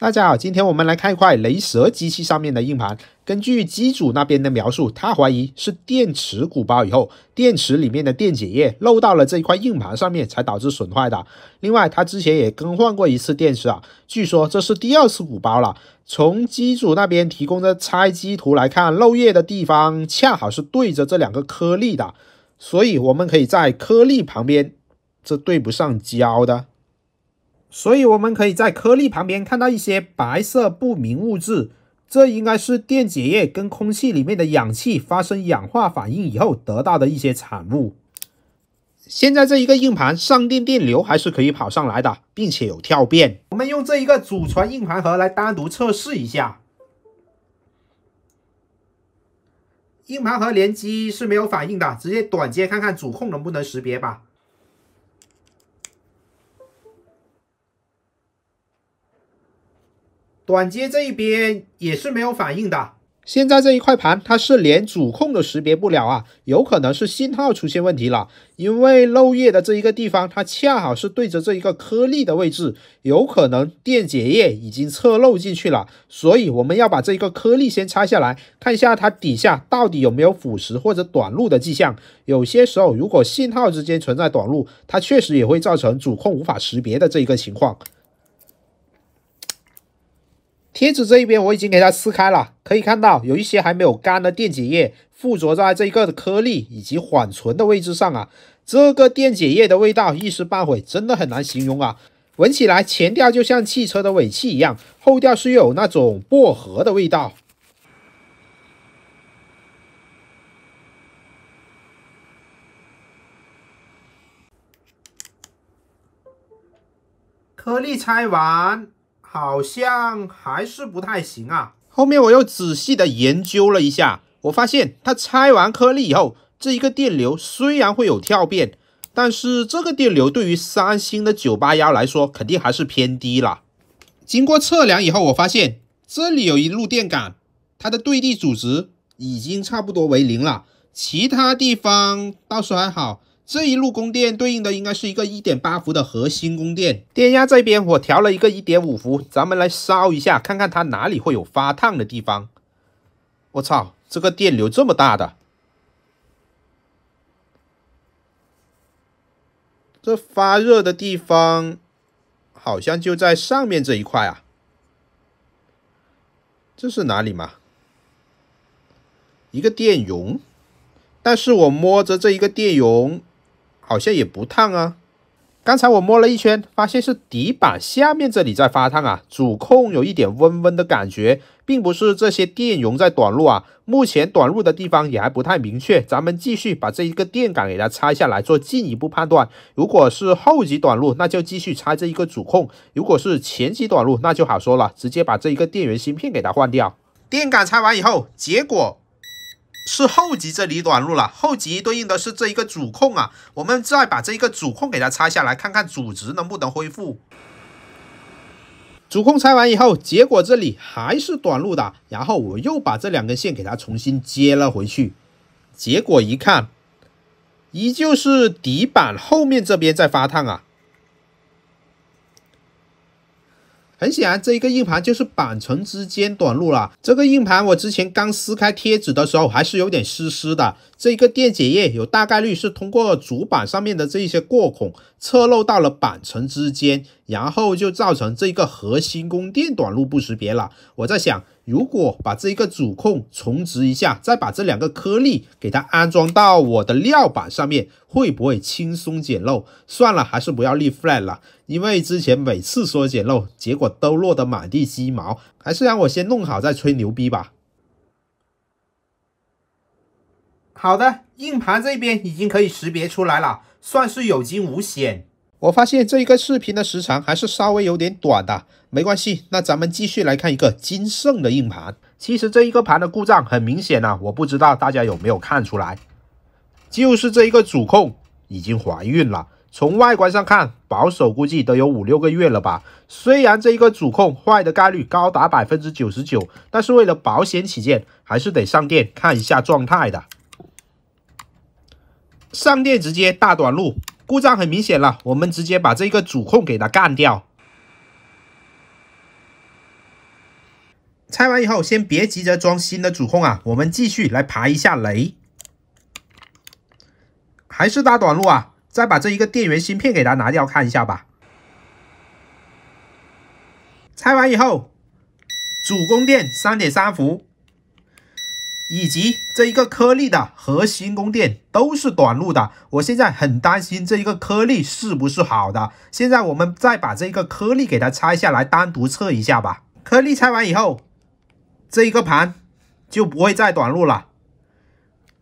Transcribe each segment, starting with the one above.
大家好，今天我们来看一块雷蛇机器上面的硬盘。根据机主那边的描述，他怀疑是电池鼓包以后，电池里面的电解液漏到了这一块硬盘上面，才导致损坏的。另外，他之前也更换过一次电池啊，据说这是第二次鼓包了。从机主那边提供的拆机图来看，漏液的地方恰好是对着这两个颗粒的，所以我们可以在颗粒旁边，这对不上胶的。所以，我们可以在颗粒旁边看到一些白色不明物质，这应该是电解液跟空气里面的氧气发生氧化反应以后得到的一些产物。现在这一个硬盘上电电流还是可以跑上来的，并且有跳变。我们用这一个祖传硬盘盒来单独测试一下，硬盘盒连机是没有反应的，直接短接看看主控能不能识别吧。短接这一边也是没有反应的。现在这一块盘它是连主控都识别不了啊，有可能是信号出现问题了。因为漏液的这一个地方，它恰好是对着这一个颗粒的位置，有可能电解液已经侧漏进去了。所以我们要把这一个颗粒先拆下来，看一下它底下到底有没有腐蚀或者短路的迹象。有些时候如果信号之间存在短路，它确实也会造成主控无法识别的这一个情况。贴纸这一边我已经给它撕开了，可以看到有一些还没有干的电解液附着在这一个的颗粒以及缓存的位置上啊。这个电解液的味道一时半会真的很难形容啊，闻起来前调就像汽车的尾气一样，后调是有那种薄荷的味道。颗粒拆完。好像还是不太行啊。后面我又仔细的研究了一下，我发现它拆完颗粒以后，这一个电流虽然会有跳变，但是这个电流对于三星的九八幺来说肯定还是偏低了。经过测量以后，我发现这里有一路电感，它的对地阻值已经差不多为零了，其他地方倒是还好。这一路供电对应的应该是一个一点八伏的核心供电电压，这边我调了一个一点五伏，咱们来烧一下，看看它哪里会有发烫的地方。我操，这个电流这么大的，这发热的地方好像就在上面这一块啊，这是哪里嘛？一个电容，但是我摸着这一个电容。好像也不烫啊，刚才我摸了一圈，发现是底板下面这里在发烫啊，主控有一点温温的感觉，并不是这些电容在短路啊。目前短路的地方也还不太明确，咱们继续把这一个电感给它拆下来做进一步判断。如果是后级短路，那就继续拆这一个主控；如果是前级短路，那就好说了，直接把这一个电源芯片给它换掉。电感拆完以后，结果。是后级这里短路了，后级对应的是这一个主控啊，我们再把这一个主控给它拆下来，看看阻值能不能恢复。主控拆完以后，结果这里还是短路的，然后我又把这两根线给它重新接了回去，结果一看，依旧是底板后面这边在发烫啊。很显然，这一个硬盘就是板层之间短路了。这个硬盘我之前刚撕开贴纸的时候，还是有点湿湿的。这一个电解液有大概率是通过主板上面的这一些过孔。侧漏到了板层之间，然后就造成这个核心供电短路不识别了。我在想，如果把这一个主控重置一下，再把这两个颗粒给它安装到我的料板上面，会不会轻松捡漏？算了，还是不要立 flag 了，因为之前每次说捡漏，结果都落得满地鸡毛。还是让我先弄好再吹牛逼吧。好的，硬盘这边已经可以识别出来了，算是有惊无险。我发现这一个视频的时长还是稍微有点短的，没关系，那咱们继续来看一个金盛的硬盘。其实这一个盘的故障很明显啊，我不知道大家有没有看出来，就是这一个主控已经怀孕了。从外观上看，保守估计都有五六个月了吧。虽然这一个主控坏的概率高达百分之九十九，但是为了保险起见，还是得上电看一下状态的。上电直接大短路，故障很明显了。我们直接把这个主控给它干掉。拆完以后，先别急着装新的主控啊，我们继续来排一下雷。还是大短路啊！再把这一个电源芯片给它拿掉看一下吧。拆完以后，主供电三点三伏。以及这一个颗粒的核心供电都是短路的，我现在很担心这一个颗粒是不是好的。现在我们再把这个颗粒给它拆下来，单独测一下吧。颗粒拆完以后，这一个盘就不会再短路了。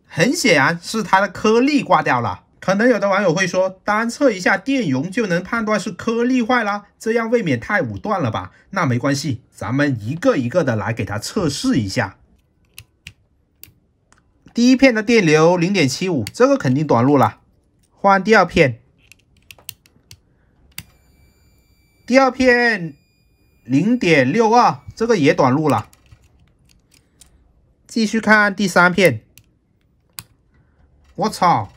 很显然是它的颗粒挂掉了。可能有的网友会说，单测一下电容就能判断是颗粒坏了，这样未免太武断了吧？那没关系，咱们一个一个的来给它测试一下。第一片的电流零点七五，这个肯定短路了。换第二片，第二片零点六二，这个也短路了。继续看第三片，我操，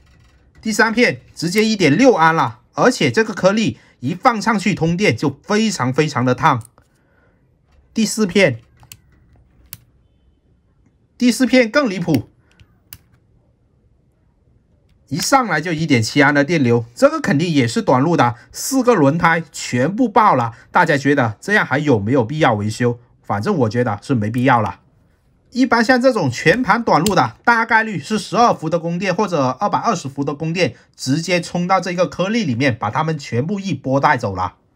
第三片直接一点六安了，而且这个颗粒一放上去通电就非常非常的烫。第四片，第四片更离谱。一上来就一点七安的电流，这个肯定也是短路的。四个轮胎全部爆了，大家觉得这样还有没有必要维修？反正我觉得是没必要了。一般像这种全盘短路的，大概率是十二伏的供电或者二百二十伏的供电，直接冲到这个颗粒里面，把它们全部一波带走了。